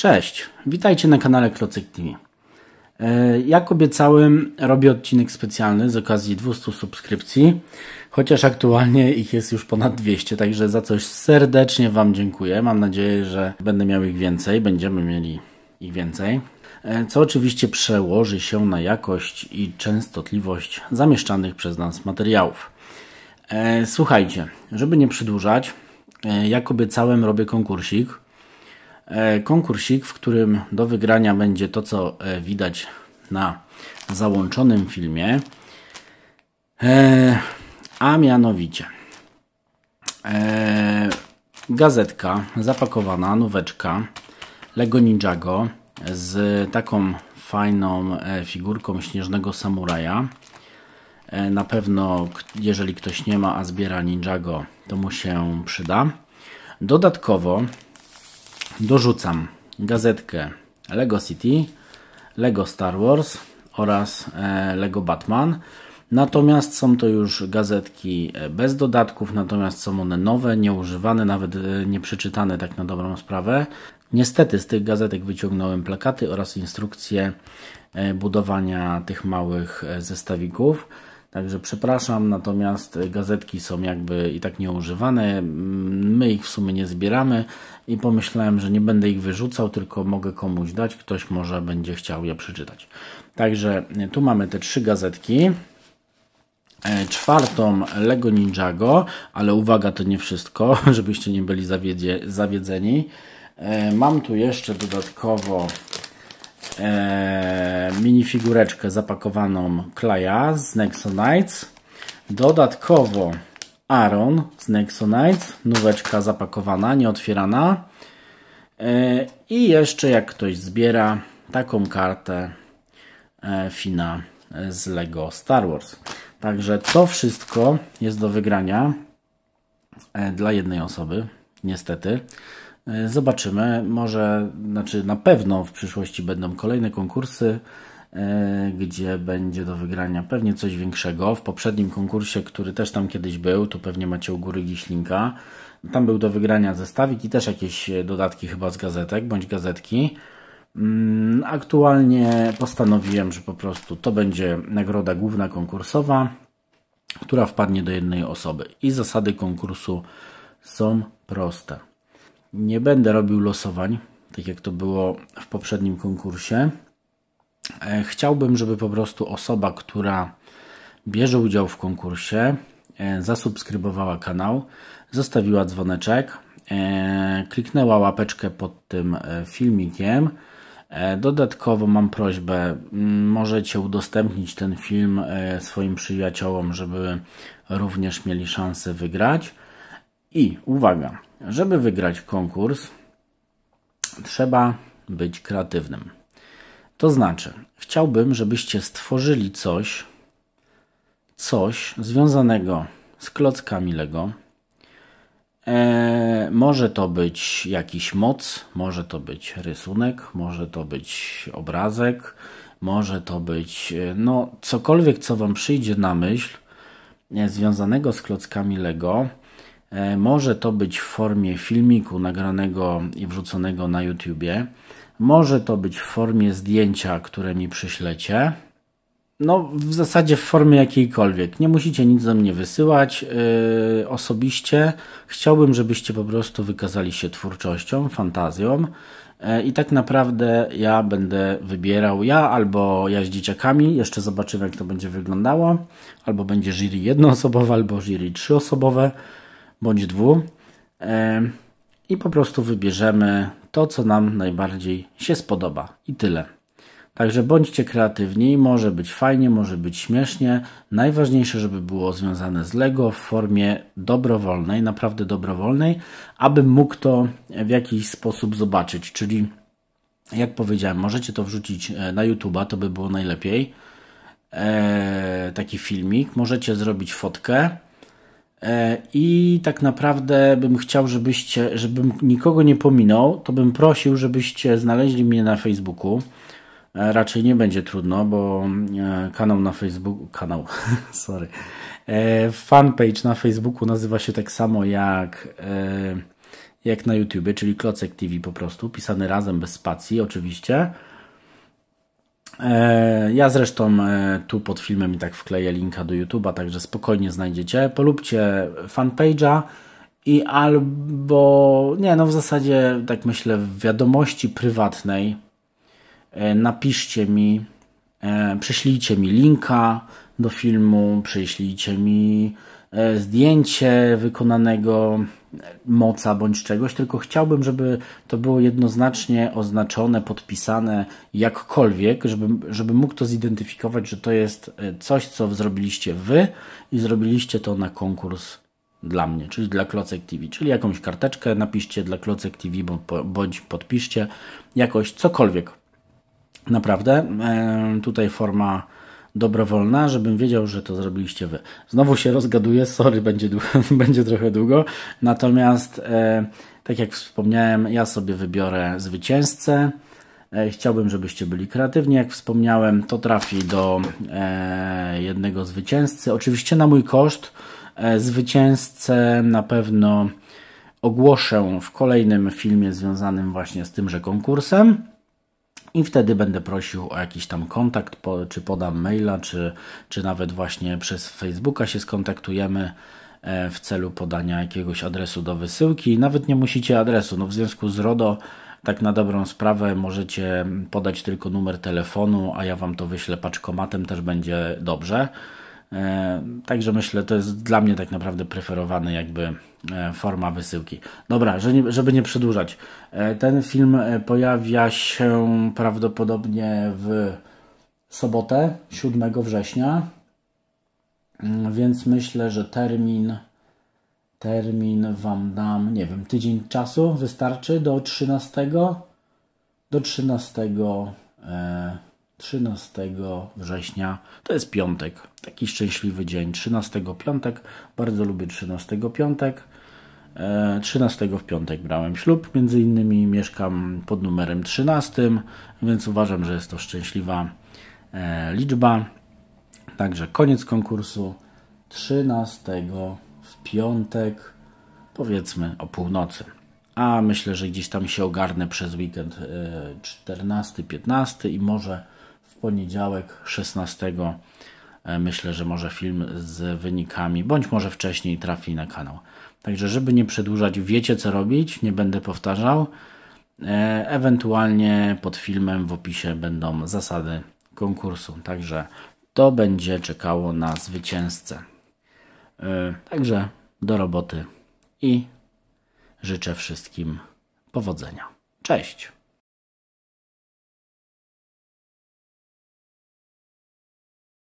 Cześć, witajcie na kanale Klocek TV. E, jak obiecałem, robię odcinek specjalny z okazji 200 subskrypcji, chociaż aktualnie ich jest już ponad 200, także za coś serdecznie Wam dziękuję. Mam nadzieję, że będę miał ich więcej, będziemy mieli ich więcej, e, co oczywiście przełoży się na jakość i częstotliwość zamieszczanych przez nas materiałów. E, słuchajcie, żeby nie przedłużać, jak obiecałem, robię konkursik E, konkursik, w którym do wygrania będzie to, co e, widać na załączonym filmie, e, a mianowicie gazetka zapakowana, nóweczka Lego Ninjago z taką fajną figurką śnieżnego samuraja. Na pewno, jeżeli ktoś nie ma, a zbiera Ninjago, to mu się przyda. Dodatkowo dorzucam gazetkę Lego City, Lego Star Wars oraz e, Lego Batman. Natomiast są to już gazetki e, bez dodatków, natomiast są one nowe, nieużywane, nawet e, nieprzeczytane tak na dobrą sprawę. Niestety z tych gazetek wyciągnąłem plakaty oraz instrukcje budowania tych małych zestawików. Także przepraszam, natomiast gazetki są jakby i tak nieużywane. Mm, my ich w sumie nie zbieramy i pomyślałem, że nie będę ich wyrzucał, tylko mogę komuś dać. Ktoś może będzie chciał je przeczytać. Także tu mamy te trzy gazetki e, czwartą Lego Ninjago, ale uwaga, to nie wszystko, żebyście nie byli zawiedzie, zawiedzeni. E, mam tu jeszcze dodatkowo e, minifigureczkę zapakowaną Klaja z Nexonites. Dodatkowo Aaron z Nexonites, nóweczka zapakowana, nieotwierana. E, I jeszcze jak ktoś zbiera taką kartę e, Fina z LEGO Star Wars. Także to wszystko jest do wygrania e, dla jednej osoby, niestety. E, zobaczymy, może, znaczy na pewno w przyszłości będą kolejne konkursy, e, gdzie będzie do wygrania pewnie coś większego. W poprzednim konkursie, który też tam kiedyś był, tu pewnie macie u góry Giślinka, tam był do wygrania zestawik i też jakieś e, dodatki chyba z gazetek bądź gazetki. Mm, aktualnie postanowiłem, że po prostu to będzie nagroda główna konkursowa, która wpadnie do jednej osoby. I zasady konkursu są proste nie będę robił losowań, tak jak to było w poprzednim konkursie. E, chciałbym, żeby po prostu osoba, która bierze udział w konkursie, e, zasubskrybowała kanał, zostawiła dzwoneczek, e, kliknęła łapeczkę pod tym filmikiem. Dodatkowo mam prośbę, możecie udostępnić ten film swoim przyjaciołom, żeby również mieli szansę wygrać. I uwaga, żeby wygrać konkurs, trzeba być kreatywnym. To znaczy, chciałbym, żebyście stworzyli coś, coś związanego z klockami Lego. Eee, może to być jakiś moc, może to być rysunek, może to być obrazek, może to być e, no cokolwiek, co Wam przyjdzie na myśl e, związanego z klockami Lego E, może to być w formie filmiku nagranego i wrzuconego na YouTubie. Może to być w formie zdjęcia, które mi przyślecie. No, w zasadzie w formie jakiejkolwiek. Nie musicie nic do mnie wysyłać. Yy, osobiście chciałbym, żebyście po prostu wykazali się twórczością, fantazją. E, I tak naprawdę ja będę wybierał ja albo ja z dzieciakami, jeszcze zobaczymy jak to będzie wyglądało, albo będzie jury jednoosobowe, albo jury trzyosobowe bądź dwu i po prostu wybierzemy to, co nam najbardziej się spodoba i tyle. Także bądźcie kreatywni, może być fajnie, może być śmiesznie. Najważniejsze, żeby było związane z Lego w formie dobrowolnej, naprawdę dobrowolnej, aby mógł to w jakiś sposób zobaczyć. Czyli, jak powiedziałem, możecie to wrzucić e, na YouTube'a, to by było najlepiej. Eee, taki filmik, możecie zrobić fotkę E, I tak naprawdę bym chciał, żebyście, żebym nikogo nie pominął, to bym prosił, żebyście znaleźli mnie na Facebooku. E, raczej nie będzie trudno, bo e, kanał na Facebooku, kanał, sorry, fanpage na Facebooku nazywa się tak samo jak, jak na YouTubie, czyli Klocek TV po prostu, pisany razem bez spacji oczywiście. E, ja zresztą e, tu pod filmem i tak wkleję linka do YouTube'a, także spokojnie znajdziecie. Polubcie fanpage'a i albo, nie no w zasadzie tak myślę w wiadomości prywatnej e, napiszcie mi, prześlijcie mi linka do filmu, prześlijcie mi zdjęcie wykonanego moca bądź czegoś, tylko chciałbym, żeby to było jednoznacznie oznaczone, podpisane jakkolwiek, żeby żeby mógł to zidentyfikować, że to jest e, coś, co zrobiliście wy i zrobiliście to na konkurs dla mnie, czyli dla Klocek TV, czyli jakąś karteczkę napiszcie dla Klocek TV bądź podpiszcie jakoś cokolwiek. Naprawdę, e, tutaj forma dobrowolna, żebym wiedział, że to zrobiliście wy. Znowu się rozgaduję, sorry, będzie, będzie trochę długo. Natomiast, e, tak jak wspomniałem, ja sobie wybiorę zwycięzcę. E, chciałbym, żebyście byli kreatywni. Jak wspomniałem, to trafi do e, jednego zwycięzcy. Oczywiście na mój koszt. E, zwycięzcę na pewno ogłoszę w kolejnym filmie związanym właśnie z tymże konkursem i wtedy będę prosił o jakiś tam kontakt, po, czy podam maila, czy, czy nawet właśnie przez Facebooka się skontaktujemy e, w celu podania jakiegoś adresu do wysyłki. Nawet nie musicie adresu, no w związku z RODO tak na dobrą sprawę możecie podać tylko numer telefonu, a ja wam to wyślę paczkomatem, też będzie dobrze. E, także myślę, to jest dla mnie tak naprawdę preferowany jakby e, forma wysyłki. Dobra, żeby nie przedłużać. E, ten film pojawia się prawdopodobnie w sobotę 7 września, mm, więc myślę, że termin termin Wam dam, nie wiem, tydzień czasu wystarczy do 13 do 13 13 września. To jest piątek, taki szczęśliwy dzień. 13 piątek, bardzo lubię 13 piątek. 13 e, w piątek brałem ślub, między innymi mieszkam pod numerem 13, więc uważam, że jest to szczęśliwa e, liczba. Także koniec konkursu 13 w piątek, powiedzmy o północy. A myślę, że gdzieś tam się ogarnę przez weekend 14-15 e, i może poniedziałek 16. E, myślę, że może film z wynikami, bądź może wcześniej trafi na kanał. Także, żeby nie przedłużać, wiecie co robić, nie będę powtarzał. E, ewentualnie pod filmem w opisie będą zasady konkursu. Także to będzie czekało na zwycięzcę. E, także do roboty i życzę wszystkim powodzenia. Cześć!